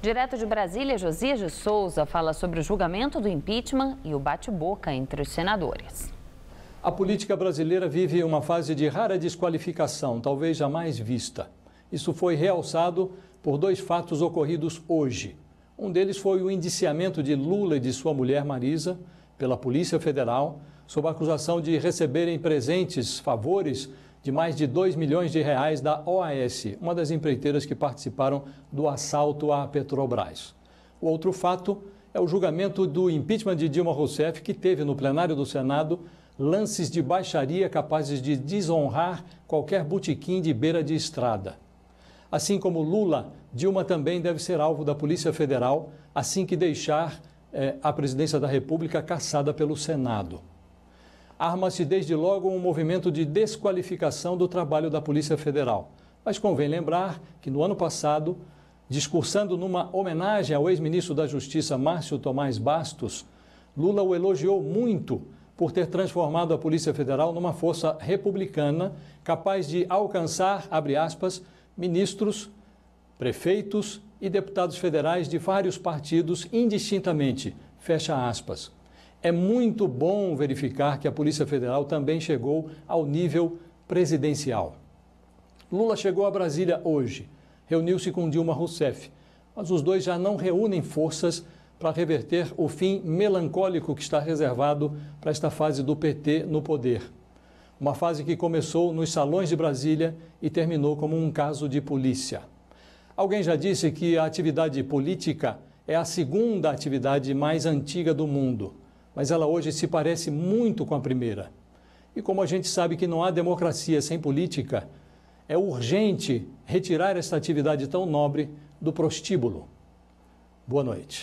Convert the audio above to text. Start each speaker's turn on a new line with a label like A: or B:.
A: Direto de Brasília, Josias de Souza fala sobre o julgamento do impeachment e o bate-boca entre os senadores. A política brasileira vive uma fase de rara desqualificação, talvez jamais vista. Isso foi realçado por dois fatos ocorridos hoje. Um deles foi o indiciamento de Lula e de sua mulher Marisa pela Polícia Federal sob a acusação de receberem presentes, favores de mais de 2 milhões de reais da OAS, uma das empreiteiras que participaram do assalto à Petrobras. O outro fato é o julgamento do impeachment de Dilma Rousseff, que teve no plenário do Senado lances de baixaria capazes de desonrar qualquer botequim de beira de estrada. Assim como Lula, Dilma também deve ser alvo da Polícia Federal assim que deixar eh, a presidência da República caçada pelo Senado arma-se desde logo um movimento de desqualificação do trabalho da Polícia Federal. Mas convém lembrar que no ano passado, discursando numa homenagem ao ex-ministro da Justiça Márcio Tomás Bastos, Lula o elogiou muito por ter transformado a Polícia Federal numa força republicana capaz de alcançar, abre aspas, ministros, prefeitos e deputados federais de vários partidos indistintamente, fecha aspas. É muito bom verificar que a Polícia Federal também chegou ao nível presidencial. Lula chegou a Brasília hoje, reuniu-se com Dilma Rousseff, mas os dois já não reúnem forças para reverter o fim melancólico que está reservado para esta fase do PT no poder. Uma fase que começou nos salões de Brasília e terminou como um caso de polícia. Alguém já disse que a atividade política é a segunda atividade mais antiga do mundo mas ela hoje se parece muito com a primeira. E como a gente sabe que não há democracia sem política, é urgente retirar esta atividade tão nobre do prostíbulo. Boa noite.